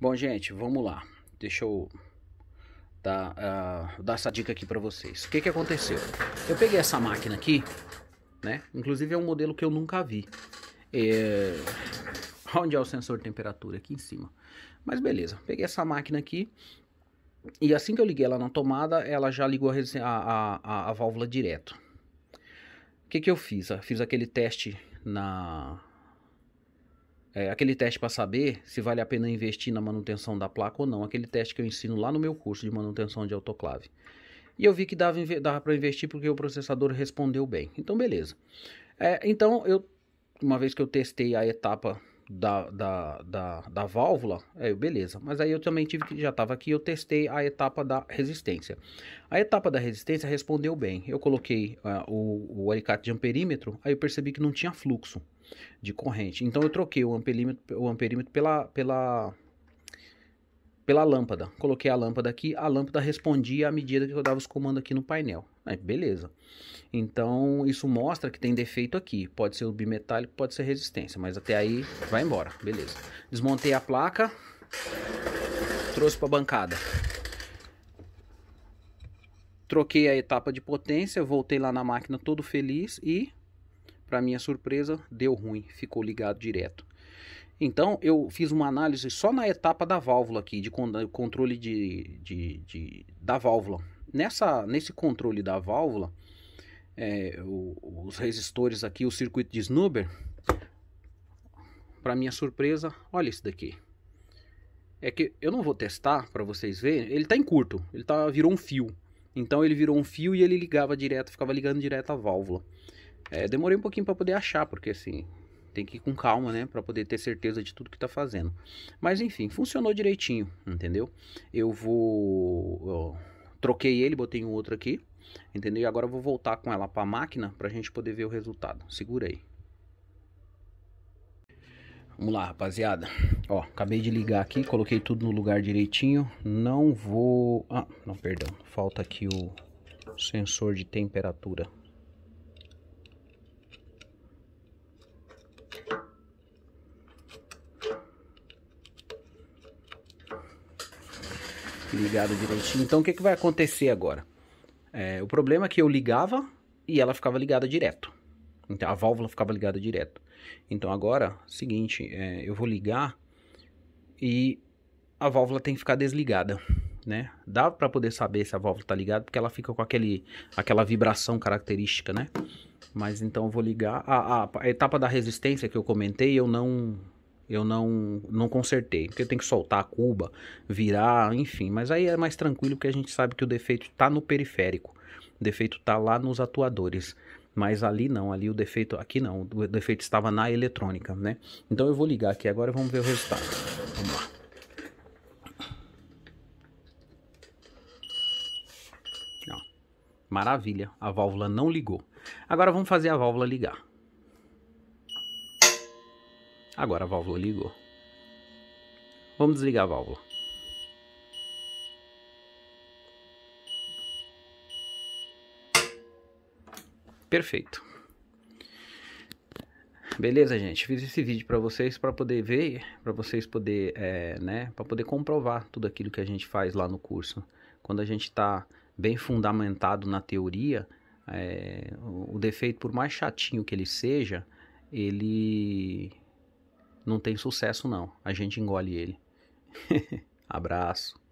Bom, gente, vamos lá. Deixa eu dar, uh, dar essa dica aqui para vocês. O que, que aconteceu? Eu peguei essa máquina aqui, né? Inclusive é um modelo que eu nunca vi. É... Onde é o sensor de temperatura? Aqui em cima. Mas beleza, peguei essa máquina aqui. E assim que eu liguei ela na tomada, ela já ligou a, a, a, a válvula direto. O que, que eu fiz? Ah, fiz aquele teste na, é, aquele teste para saber se vale a pena investir na manutenção da placa ou não, aquele teste que eu ensino lá no meu curso de manutenção de autoclave. E eu vi que dava, dava para investir porque o processador respondeu bem. Então, beleza. É, então, eu, uma vez que eu testei a etapa da, da, da, da válvula, é, beleza. Mas aí eu também tive que, já estava aqui, eu testei a etapa da resistência. A etapa da resistência respondeu bem. Eu coloquei uh, o, o alicate de amperímetro, aí eu percebi que não tinha fluxo de corrente. Então eu troquei o amperímetro, o amperímetro pela, pela, pela lâmpada. Coloquei a lâmpada aqui, a lâmpada respondia à medida que eu dava os comandos aqui no painel. Aí, beleza. Então isso mostra que tem defeito aqui. Pode ser o bimetálico, pode ser resistência, mas até aí vai embora, beleza. Desmontei a placa, trouxe para a bancada. Troquei a etapa de potência, voltei lá na máquina todo feliz e para minha surpresa, deu ruim, ficou ligado direto. Então eu fiz uma análise só na etapa da válvula aqui, de controle de, de, de da válvula. Nessa, nesse controle da válvula, é, o, os resistores aqui, o circuito de snubber, para minha surpresa, olha esse daqui. É que eu não vou testar para vocês verem, ele está em curto, ele tá, virou um fio. Então ele virou um fio e ele ligava direto, ficava ligando direto a válvula. É, demorei um pouquinho para poder achar, porque assim, tem que ir com calma, né, para poder ter certeza de tudo que tá fazendo. Mas enfim, funcionou direitinho, entendeu? Eu vou eu troquei ele, botei um outro aqui, entendeu? E agora eu vou voltar com ela para a máquina para a gente poder ver o resultado. Segura aí. Vamos lá, rapaziada. Ó, acabei de ligar aqui, coloquei tudo no lugar direitinho. Não vou... Ah, não, perdão. Falta aqui o sensor de temperatura. ligado direitinho. Então o que, que vai acontecer agora? É, o problema é que eu ligava e ela ficava ligada direto. Então a válvula ficava ligada direto. Então agora, seguinte, é, eu vou ligar e a válvula tem que ficar desligada, né? Dá para poder saber se a válvula tá ligada porque ela fica com aquele aquela vibração característica, né? Mas então eu vou ligar a, a, a etapa da resistência que eu comentei, eu não eu não, não consertei, porque tem que soltar a cuba, virar, enfim. Mas aí é mais tranquilo porque a gente sabe que o defeito está no periférico. O defeito está lá nos atuadores. Mas ali não, ali o defeito, aqui não, o defeito estava na eletrônica, né? Então eu vou ligar aqui agora e vamos ver o resultado. Vamos lá. maravilha, a válvula não ligou. Agora vamos fazer a válvula ligar. Agora a válvula ligou. Vamos desligar a válvula. Perfeito. Beleza, gente. Fiz esse vídeo para vocês para poder ver, para vocês poder, é, né, para poder comprovar tudo aquilo que a gente faz lá no curso. Quando a gente está bem fundamentado na teoria, é, o, o defeito, por mais chatinho que ele seja, ele não tem sucesso não. A gente engole ele. Abraço.